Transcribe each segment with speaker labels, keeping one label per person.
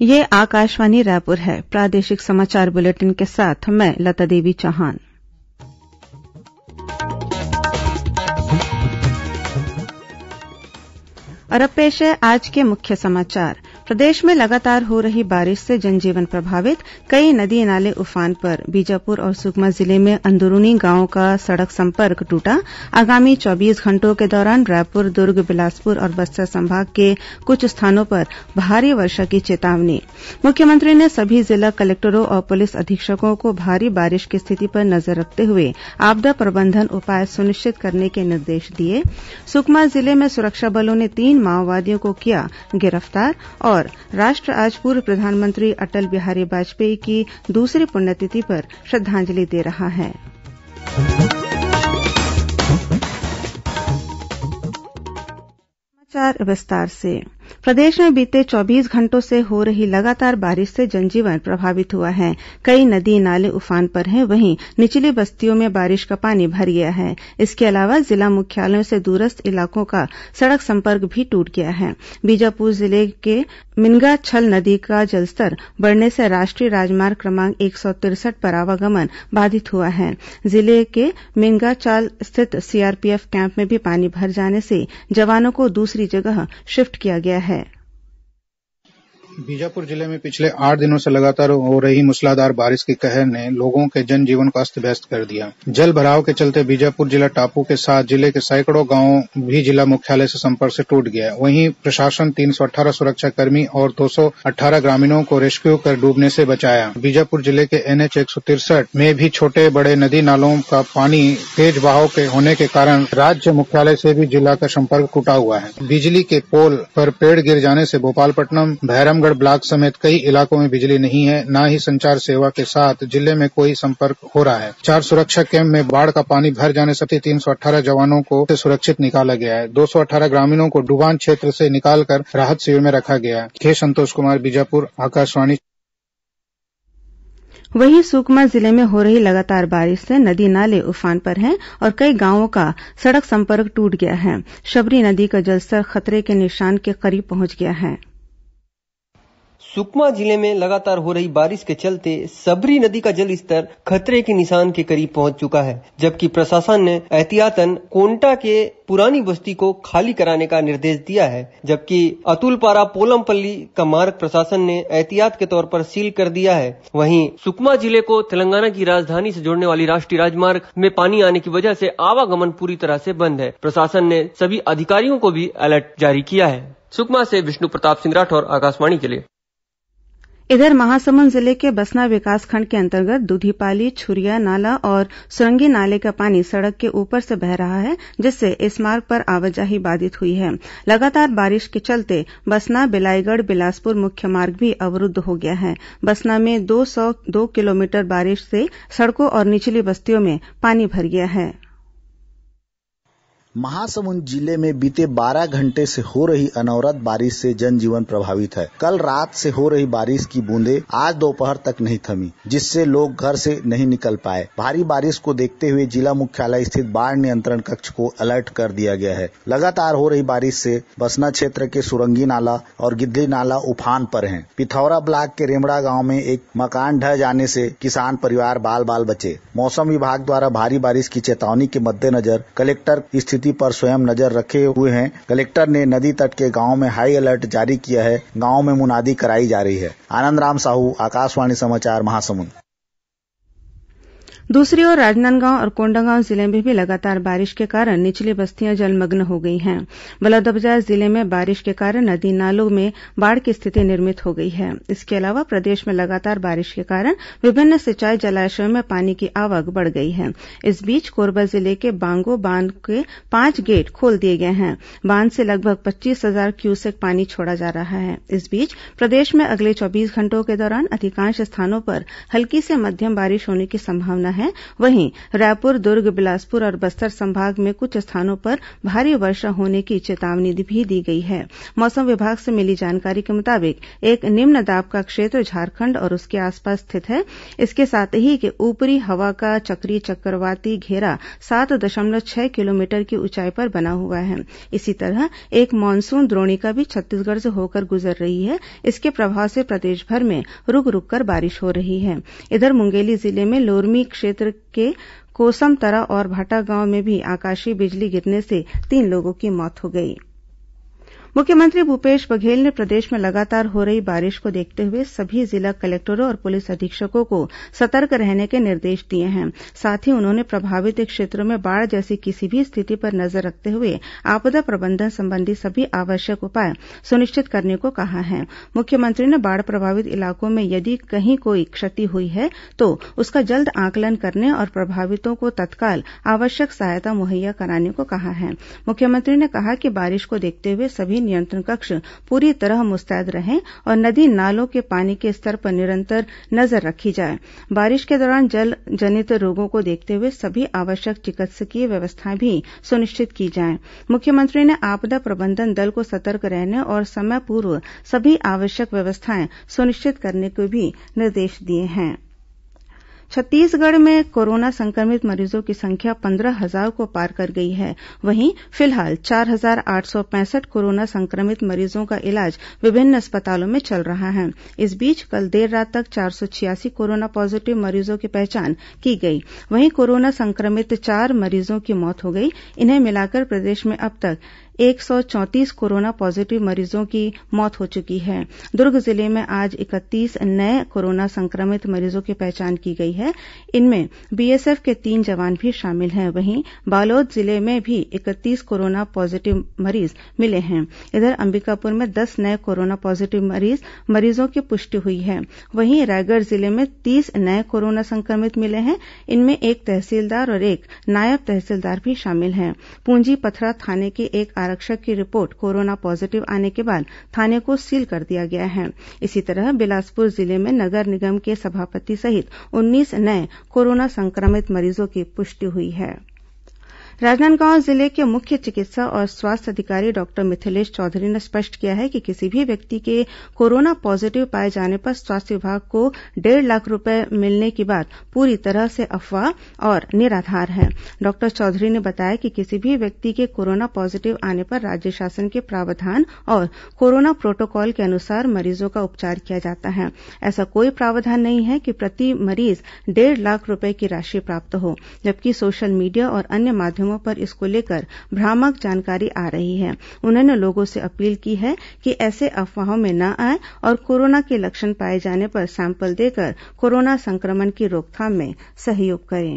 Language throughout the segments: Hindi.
Speaker 1: ये आकाशवाणी रायपुर है प्रादेशिक समाचार बुलेटिन के साथ मैं लता देवी चौहान और अब पेश है आज के मुख्य समाचार प्रदेश में लगातार हो रही बारिश से जनजीवन प्रभावित कई नदी नाले उफान पर बीजापुर और सुकमा जिले में अंदरूनी गांवों का सड़क संपर्क टूटा आगामी चौबीस घंटों के दौरान रायपुर दुर्ग बिलासपुर और बस्तर संभाग के कुछ स्थानों पर भारी वर्षा की चेतावनी मुख्यमंत्री ने सभी जिला कलेक्टरों और पुलिस अधीक्षकों को भारी बारिश की स्थिति पर नजर रखते हुए आपदा प्रबंधन उपाय सुनिश्चित करने के निर्देश दिए सुकमा जिले में सुरक्षा बलों ने तीन माओवादियों को किया गिरफ्तार और और राष्ट्र आज पूर्व प्रधानमंत्री अटल बिहारी वाजपेयी की दूसरी पुण्यतिथि पर श्रद्वांजलि दे रहा है समाचार विस्तार से बारिश प्रदेश में बीते चौबीस घंटों से हो रही लगातार बारिश से जनजीवन प्रभावित हुआ है कई नदी नाले उफान पर हैं वहीं निचली बस्तियों में बारिश का पानी भर गया है इसके अलावा जिला मुख्यालयों से दूरस्थ इलाकों का सड़क संपर्क भी टूट गया है बीजापुर जिले के मिनगाछल नदी का जलस्तर बढ़ने से राष्ट्रीय राजमार्ग क्रमांक एक सौ तिरसठ पर आवागमन बाधित हुआ है जिले के मिनगाचाल स्थित सीआरपीएफ कैंप में भी पानी भर जाने से जवानों को दूसरी जगह शिफ्ट किया गया है है बीजापुर जिले में पिछले आठ दिनों से लगातार हो रही मूसलाधार बारिश की कहर ने लोगों के जनजीवन को अस्त व्यस्त कर दिया जल भराव के चलते बीजापुर जिला टापू के साथ जिले के सैकड़ों गांव भी जिला मुख्यालय से संपर्क से टूट गया वहीं प्रशासन 318 सुरक्षा कर्मी और 218 ग्रामीणों को रेस्क्यू कर डूबने से बचाया बीजापुर जिले के एन एच में भी छोटे बड़े नदी नालों का पानी तेज बहाव के होने के कारण राज्य मुख्यालय से भी जिला का संपर्क टूटा हुआ है बिजली के पोल पर पेड़ गिर जाने से भोपालपट्टनम भैरमगढ़ रामगढ़ ब्लॉक समेत कई इलाकों में बिजली नहीं है न ही संचार सेवा के साथ जिले में कोई संपर्क हो रहा है चार सुरक्षा कैम्प में बाढ़ का पानी भर जाने से तीन सौ जवानों को सुरक्षित निकाला गया है दो सौ ग्रामीणों को डुबान क्षेत्र से निकालकर राहत शिविर में रखा गया है के संतोष कुमार बीजापुर आकाशवाणी वहीं सुकमा जिले में हो रही लगातार बारिश से नदी नाले उफान पर हैं और कई गांवों का सड़क संपर्क टूट गया है शबरी नदी का जलस्तर खतरे के निशान के करीब पहुंच गया है सुकमा जिले में लगातार हो रही बारिश के चलते सबरी नदी का जल स्तर खतरे के निशान के करीब पहुंच चुका है जबकि प्रशासन ने एहतियातन कोंटा के पुरानी बस्ती को खाली कराने का निर्देश दिया है जबकि अतुलपारा पोलमपल्ली का मार्ग प्रशासन ने एहतियात के तौर पर सील कर दिया है वहीं सुकमा जिले को तेलंगाना की राजधानी से जोड़ने वाली राष्ट्रीय राजमार्ग में पानी आने की वजह से आवागमन पूरी तरह से बंद है प्रशासन ने सभी अधिकारियों को भी अलर्ट जारी किया है सुकमा से विष्णु प्रताप सिंह राठौर आकाशवाणी के लिए इधर महासमुंद जिले के बसना विकासखंड के अंतर्गत दूधीपाली छुरिया नाला और सुरंगी नाले का पानी सड़क के ऊपर से बह रहा है जिससे इस मार्ग पर आवाजाही बाधित हुई है लगातार बारिश के चलते बसना बिलाईगढ़ बिलासपुर मुख्य मार्ग भी अवरूद्व हो गया है बसना में दो सौ दो किलोमीटर बारिश से सड़कों और निचली बस्तियों में पानी भर गया है महासमुंद जिले में बीते 12 घंटे से हो रही अनवरत बारिश से जनजीवन प्रभावित है कल रात से हो रही बारिश की बूंदे आज दोपहर तक नहीं थमी जिससे लोग घर से नहीं निकल पाए भारी बारिश को देखते हुए जिला मुख्यालय स्थित बाढ़ नियंत्रण कक्ष को अलर्ट कर दिया गया है लगातार हो रही बारिश से बसना क्षेत्र के सुरंगी नाला और गिद्ली नाला उफान पर है पिथौरा ब्लॉक के रेमड़ा गाँव में एक मकान ढह जाने से किसान परिवार बाल बाल बचे मौसम विभाग द्वारा भारी बारिश की चेतावनी के मद्देनजर कलेक्टर स्थिति स्थिति पर स्वयं नजर रखे हुए हैं कलेक्टर ने नदी तट के गाँव में हाई अलर्ट जारी किया है गाँव में मुनादी कराई जा रही है आनंद राम साहू आकाशवाणी समाचार महासमुंद दूसरी ओर राजनांदगांव और कोंडागांव जिले में भी लगातार बारिश के कारण निचली बस्तियां जलमग्न हो गई हैं बलौदाबाजार जिले में बारिश के कारण नदी नालों में बाढ़ की स्थिति निर्मित हो गई है इसके अलावा प्रदेश में लगातार बारिश के कारण विभिन्न सिंचाई जलाशयों में पानी की आवक बढ़ गई है इस बीच कोरबा जिले के बांगो बांध के पांच गेट खोल दिए गए हैं बांध से लगभग पच्चीस हजार क्यूसेक पानी छोड़ा जा रहा है इस बीच प्रदेश में अगले चौबीस घंटों के दौरान अधिकांश स्थानों पर हल्की से मध्यम बारिश होने की संभावना है है वहीं रायपुर दुर्ग बिलासपुर और बस्तर संभाग में कुछ स्थानों पर भारी वर्षा होने की चेतावनी भी दी गई है मौसम विभाग से मिली जानकारी के मुताबिक एक निम्न दाब का क्षेत्र झारखंड और उसके आसपास स्थित है इसके साथ ही ऊपरी हवा का चक्रीय चक्रवाती घेरा सात दशमलव छह किलोमीटर की ऊंचाई पर बना हुआ है इसी तरह एक मानसून द्रोणिका भी छत्तीसगढ़ से होकर गुजर रही है इसके प्रभाव से प्रदेशभर में रूक रूक कर बारिश हो रही है इधर मुंगेली जिले में लोरमी क्षेत्र क्षेत्र के कोसमतरा और भाटागांव में भी आकाशीय बिजली गिरने से तीन लोगों की मौत हो गई है मुख्यमंत्री भूपेश बघेल ने प्रदेश में लगातार हो रही बारिश को देखते हुए सभी जिला कलेक्टरों और पुलिस अधीक्षकों को सतर्क रहने के निर्देश दिए हैं साथ ही उन्होंने प्रभावित क्षेत्रों में बाढ़ जैसी किसी भी स्थिति पर नजर रखते हुए आपदा प्रबंधन संबंधी सभी आवश्यक उपाय सुनिश्चित करने को कहा है मुख्यमंत्री ने बाढ़ प्रभावित इलाकों में यदि कहीं कोई क्षति हुई है तो उसका जल्द आंकलन करने और प्रभावितों को तत्काल आवश्यक सहायता मुहैया कराने को कहा है मुख्यमंत्री ने कहा कि बारिश को देखते हुए सभी नियंत्रण कक्ष पूरी तरह मुस्तैद रहें और नदी नालों के पानी के स्तर पर निरंतर नजर रखी जाए बारिश के दौरान जल जनित रोगों को देखते हुए सभी आवश्यक चिकित्सकीय व्यवस्थाएं भी सुनिश्चित की जाए मुख्यमंत्री ने आपदा प्रबंधन दल को सतर्क रहने और समय पूर्व सभी आवश्यक व्यवस्थाएं सुनिश्चित करने के भी निर्देश दिए हैं कोरोना छत्तीसगढ़ में कोरोना संक्रमित मरीजों की संख्या पंद्रह हजार को पार कर गई है वहीं फिलहाल चार हजार आठ सौ पैंसठ कोरोना संक्रमित मरीजों का इलाज विभिन्न अस्पतालों में चल रहा है इस बीच कल देर रात तक चार सौ छियासी कोरोना पॉजीटिव मरीजों की पहचान की गई वहीं कोरोना संक्रमित चार मरीजों की मौत हो गई इन्हें मिलाकर प्रदेश में अब तक एक हजार सौ एक सौ चौंतीस कोरोना पॉजीटिव मरीजों की मौत हो चुकी है दुर्ग जिले में आज इकतीस नये कोरोना संक्रमित मरीजों की पहचान की गई है इनमें बीएसएफ के तीन जवान भी शामिल हैं वहीं बालोद जिले में भी इकतीस कोरोना पॉजीटिव मरीज मिले हैं इधर अंबिकापुर में दस नये कोरोना पॉजीटिव मरीजों की पुष्टि हुई है वहीं रायगढ़ जिले में तीस नये कोरोना संक्रमित मिले हैं इनमें एक तहसीलदार और एक नायब तहसीलदार भी शामिल हैं पथरा थाने के एक आरक्षक की रिपोर्ट कोरोना पॉजीटिव आने के बाद थाने को सील कर दिया गया है इसी तरह बिलासपुर जिले में नगर निगम के सभापति सहित उन्नीस नये कोरोना संक्रमित मरीजों की पुष्टि हुई है राजनांदगांव जिले के मुख्य चिकित्सा और स्वास्थ्य अधिकारी डॉक्टर मिथिलेश चौधरी ने स्पष्ट किया है कि किसी भी व्यक्ति के कोरोना पॉजीटिव पाए जाने पर स्वास्थ्य विभाग को डेढ़ लाख रूपये मिलने की बात पूरी तरह से अफवाह और निराधार है डॉक्टर चौधरी ने बताया कि किसी भी व्यक्ति के कोरोना पॉजीटिव आने पर राज्य शासन के प्रावधान और कोरोना प्रोटोकॉल के अनुसार मरीजों का उपचार किया जाता है ऐसा कोई प्रावधान नहीं है कि प्रति मरीज डेढ़ लाख रूपये की राशि प्राप्त हो जबकि सोशल मीडिया और अन्य माध्यम माध्यमों पर इसको लेकर भ्रामक जानकारी आ रही है उन्होंने लोगों से अपील की है कि ऐसे अफवाहों में न आए और कोरोना के लक्षण पाए जाने पर सैंपल देकर कोरोना संक्रमण की रोकथाम में सहयोग करें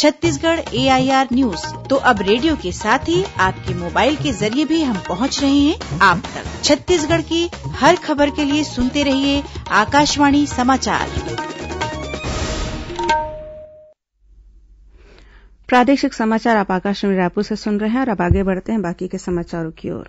Speaker 1: छत्तीसगढ़ एआईआर न्यूज तो अब रेडियो के साथ ही आपके मोबाइल के जरिए भी हम पहुंच रहे हैं आप तक छत्तीसगढ़ की हर खबर के लिए सुनते रहिए आकाशवाणी समाचार प्रादेशिक समाचार आप आकाशवाणी रायपुर से सुन रहे हैं और अब आगे बढ़ते हैं बाकी के समाचारों की ओर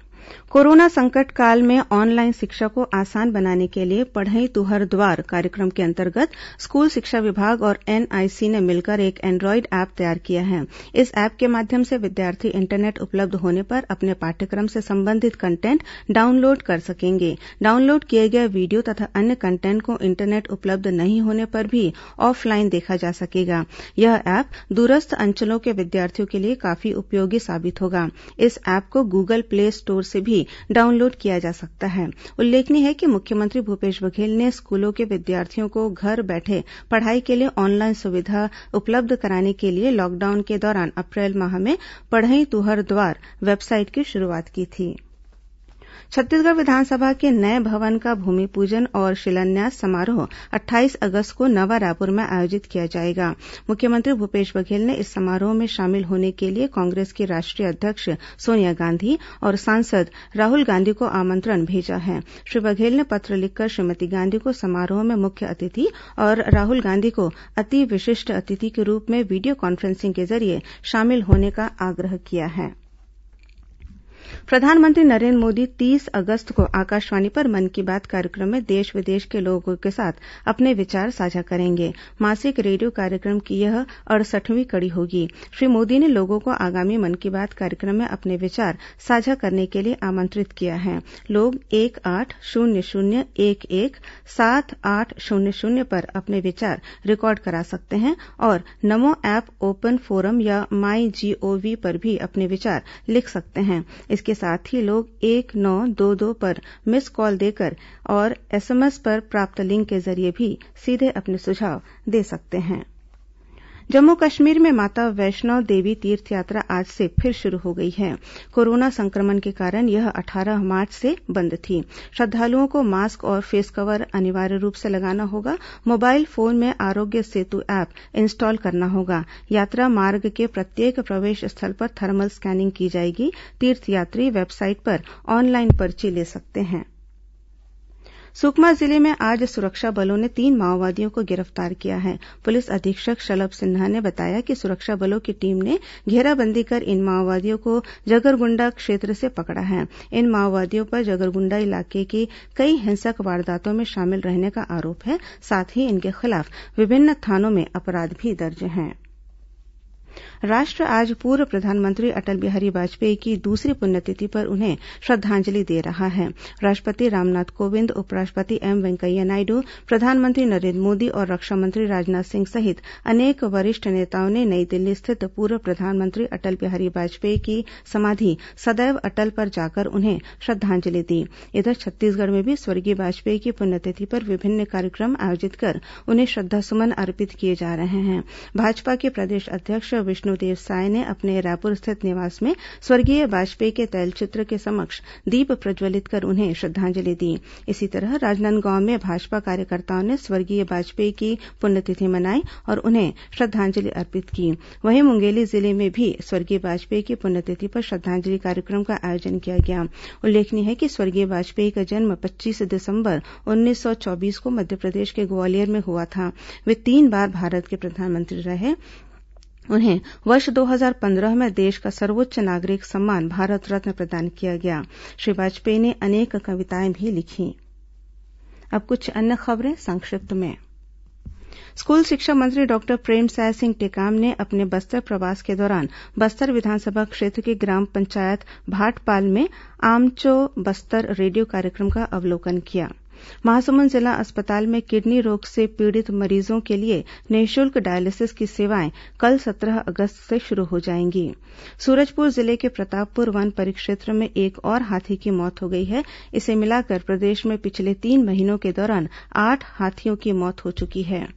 Speaker 1: कोरोना संकट काल में ऑनलाइन शिक्षा को आसान बनाने के लिए पढ़ई तुंहर द्वार कार्यक्रम के अंतर्गत स्कूल शिक्षा विभाग और एनआईसी ने मिलकर एक एंड्रॉयड ऐप तैयार किया है इस ऐप के माध्यम से विद्यार्थी इंटरनेट उपलब्ध होने पर अपने पाठ्यक्रम से संबंधित कंटेंट डाउनलोड कर सकेंगे डाउनलोड किए गए वीडियो तथा अन्य कंटेंट को इंटरनेट उपलब्ध नहीं होने पर भी ऑफलाइन देखा जा सकेगा यह ऐप दूरस्थ अंचलों के विद्यार्थियों के लिए काफी उपयोगी साबित होगा इस ऐप को गूगल प्ले स्टोर से भी डाउनलोड किया जा सकता है उल्लेखनीय है कि मुख्यमंत्री भूपेश बघेल ने स्कूलों के विद्यार्थियों को घर बैठे पढ़ाई के लिए ऑनलाइन सुविधा उपलब्ध कराने के लिए लॉकडाउन के दौरान अप्रैल माह में पढ़ई तुंहर दुआर वेबसाइट की शुरूआत की थी छत्तीसगढ़ विधानसभा के नये भवन का भूमिपूजन और शिलान्यास समारोह अट्ठाईस अगस्त को नवा रायपुर में आयोजित किया जाएगा मुख्यमंत्री भूपेश बघेल ने इस समारोह में शामिल होने के लिए कांग्रेस की राष्ट्रीय अध्यक्ष सोनिया गांधी और सांसद राहुल गांधी को आमंत्रण भेजा है श्री बघेल ने पत्र लिखकर श्रीमती गांधी को समारोह में मुख्य अतिथि और राहुल गांधी को अति विशिष्ट अतिथि के रूप में वीडियो कॉन्फ्रेंसिंग के जरिये शामिल होने का आग्रह किया है मन की बात प्रधानमंत्री नरेन्द्र मोदी तीस अगस्त को आकाशवाणी पर मन की बात कार्यक्रम में देश विदेश के लोगों के साथ अपने विचार साझा करेंगे मासिक रेडियो कार्यक्रम की यह अड़सठवीं कड़ी होगी श्री मोदी ने लोगों को आगामी मन की बात कार्यक्रम में अपने विचार साझा करने के लिए आमंत्रित किया है लोग एक आठ शून्य शून्य एक एक सात आठ शून्य शून्य पर अपने विचार रिकॉर्ड करा सकते हैं और नमो ऐप ओपन फोरम या माई जीओवी पर भी अपने विचार लिख सकते हैं इसके साथ ही लोग एक नौ दो दो पर मिस कॉल देकर और एसएमएस पर प्राप्त लिंक के जरिए भी सीधे अपने सुझाव दे सकते हैं जम्मू कश्मीर में माता वैष्णो देवी तीर्थ यात्रा आज से फिर शुरू हो गई है कोरोना संक्रमण के कारण यह अट्ठारह मार्च से बंद थी श्रद्वालुओं को मास्क और फेस कवर अनिवार्य रूप से लगाना होगा मोबाइल फोन में आरोग्य सेतु ऐप इंस्टॉल करना होगा यात्रा मार्ग के प्रत्येक प्रवेश स्थल पर थर्मल स्कैनिंग की जाएगी तीर्थयात्री वेबसाइट पर ऑनलाइन पर्ची ले सकते हैं सुकमा जिले में आज सुरक्षा बलों ने तीन माओवादियों को गिरफ्तार किया है पुलिस अधीक्षक शलभ सिन्हा ने बताया कि सुरक्षा बलों की टीम ने घेराबंदी कर इन माओवादियों को जगरगुंडा क्षेत्र से पकड़ा है इन माओवादियों पर जगरगुंडा इलाके की कई हिंसक वारदातों में शामिल रहने का आरोप है साथ ही इनके खिलाफ विभिन्न थानों में अपराध भी दर्ज है राष्ट्र आज पूर्व प्रधानमंत्री अटल बिहारी वाजपेयी की दूसरी पुण्यतिथि पर उन्हें श्रद्वांजलि दे रहा है राष्ट्रपति रामनाथ कोविंद उपराष्ट्रपति एम वेंकैया नायडू प्रधानमंत्री नरेन्द्र मोदी और रक्षा मंत्री राजनाथ सिंह सहित अनेक वरिष्ठ नेताओं ने नई दिल्ली स्थित पूर्व प्रधानमंत्री अटल बिहारी वाजपेयी की समाधि सदैव अटल पर जाकर उन्हें श्रद्वांजलि दी इधर छत्तीसगढ़ में भी स्वर्गीय वाजपेयी की पुण्यतिथि पर विभिन्न कार्यक्रम आयोजित कर उन्हें श्रद्वासुमन अर्पित किए जा रहे हैं भाजपा के प्रदेश अध्यक्ष विष्णुदेव साय ने अपने रायपुर स्थित निवास में स्वर्गीय वाजपेयी के तैलचित्र के समक्ष दीप प्रज्जवलित कर उन्हें श्रद्वांजलि दी इसी तरह राजनांदगांव में भाजपा कार्यकर्ताओं ने स्वर्गीय वाजपेयी की पुण्यतिथि मनाई और उन्हें श्रद्वांजलि अर्पित की वहीं मुंगेली जिले में भी स्वर्गीय वाजपेयी की पुण्यतिथि पर श्रद्वांजलि कार्यक्रम का आयोजन किया गया उल्लेखनीय है कि स्वर्गीय वाजपेयी का जन्म पच्चीस दिसंबर उन्नीस सौ चौबीस को मध्यप्रदेश के ग्वालियर में हुआ था वे तीन बार भारत के प्रधानमंत्री रहे थे उन्हें वर्ष दो हजार पंद्रह में देश का सर्वोच्च नागरिक सम्मान भारत रत्न प्रदान किया गया श्री वाजपेयी ने अनेक कविताएं भी लिखी अब कुछ अन्य खबरें संक्षिप्त में स्कूल शिक्षा मंत्री डॉक्टर प्रेमसाय सिंह टेकाम ने अपने बस्तर प्रवास के दौरान बस्तर विधानसभा क्षेत्र की ग्राम पंचायत भाटपाल में आमचो बस्तर रेडियो कार्यक्रम का अवलोकन किया महासमुंद जिला अस्पताल में किडनी रोग से पीड़ित मरीजों के लिए निःशुल्क डायलिसिस की सेवाएं कल सत्रह अगस्त से शुरू हो जाएंगी सूरजपुर जिले के प्रतापपुर वन परिक्षेत्र में एक और हाथी की मौत हो गई है इसे मिलाकर प्रदेश में पिछले तीन महीनों के दौरान आठ हाथियों की मौत हो चुकी है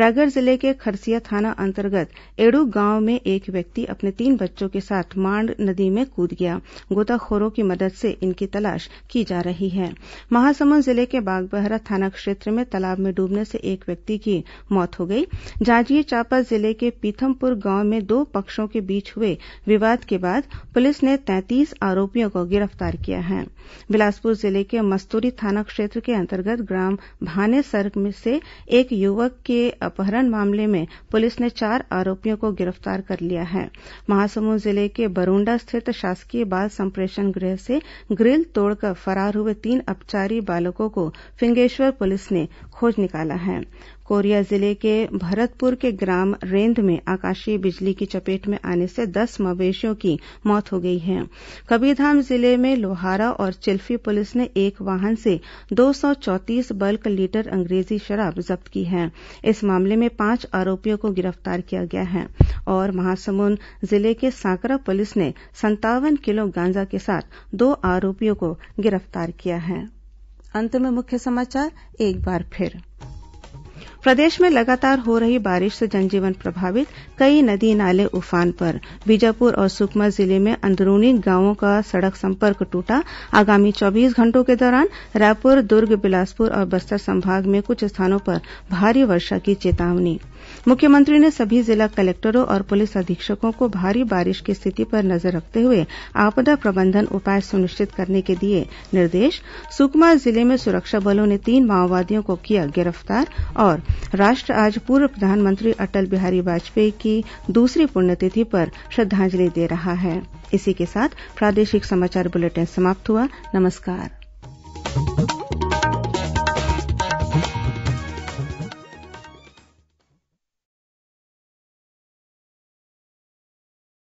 Speaker 1: रायगढ़ जिले के खरसिया थाना अंतर्गत एड़ गांव में एक व्यक्ति अपने तीन बच्चों के साथ मांड नदी में कूद गया गोताखोरों की मदद से इनकी तलाश की जा रही है महासमुंद जिले के बागबहरा थाना क्षेत्र में तालाब में डूबने से एक व्यक्ति की मौत हो गई जांजगीर चांपा जिले के पीथमपुर गांव में दो पक्षों के बीच हुए विवाद के बाद पुलिस ने तैंतीस आरोपियों को गिरफ्तार किया है बिलासपुर जिले के मस्तूरी थाना क्षेत्र के अंतर्गत ग्राम सर्क से एक युवक के के अपहरण मामले में पुलिस ने चार आरोपियों को गिरफ्तार कर लिया है महासमुंद जिले के बरोंडा स्थित शासकीय बाल संप्रेषण गृह से ग्रिल तोड़कर फरार हुए तीन अपचारी बालकों को फिंगेश्वर पुलिस ने खोज निकाला है कोरिया जिले के भरतपुर के ग्राम रेंद में आकाशीय बिजली की चपेट में आने से दस मवेशियों की मौत हो गई है कबीरधाम जिले में लोहारा और चिल्फी पुलिस ने एक वाहन से दो सौ चौंतीस बल्क लीटर अंग्रेजी शराब जब्त की है इस मामले में पांच आरोपियों को गिरफ्तार किया गया है और महासमुंद जिले के सांकरा पुलिस ने संतावन किलो गांजा के साथ दो आरोपियों को गिरफ्तार किया है अंत में मुख्य समाचार एक बार फिर प्रदेश में लगातार हो रही बारिश से जनजीवन प्रभावित कई नदी नाले उफान पर बीजापुर और सुकमा जिले में अंदरूनी गांवों का सड़क संपर्क टूटा आगामी चौबीस घंटों के दौरान रायपुर दुर्ग बिलासपुर और बस्तर संभाग में कुछ स्थानों पर भारी वर्षा की चेतावनी मुख्यमंत्री ने सभी जिला कलेक्टरों और पुलिस अधीक्षकों को भारी बारिश की स्थिति पर नजर रखते हुए आपदा प्रबंधन उपाय सुनिश्चित करने के दिए निर्देश सुकमा जिले में सुरक्षा बलों ने तीन माओवादियों को किया गिरफ्तार और राष्ट्र आज पूर्व प्रधानमंत्री अटल बिहारी वाजपेयी की दूसरी पुण्यतिथि पर श्रद्धांजलि दे रहा है इसी के साथ प्रादेशिक समाचार बुलेटिन समाप्त हुआ नमस्कार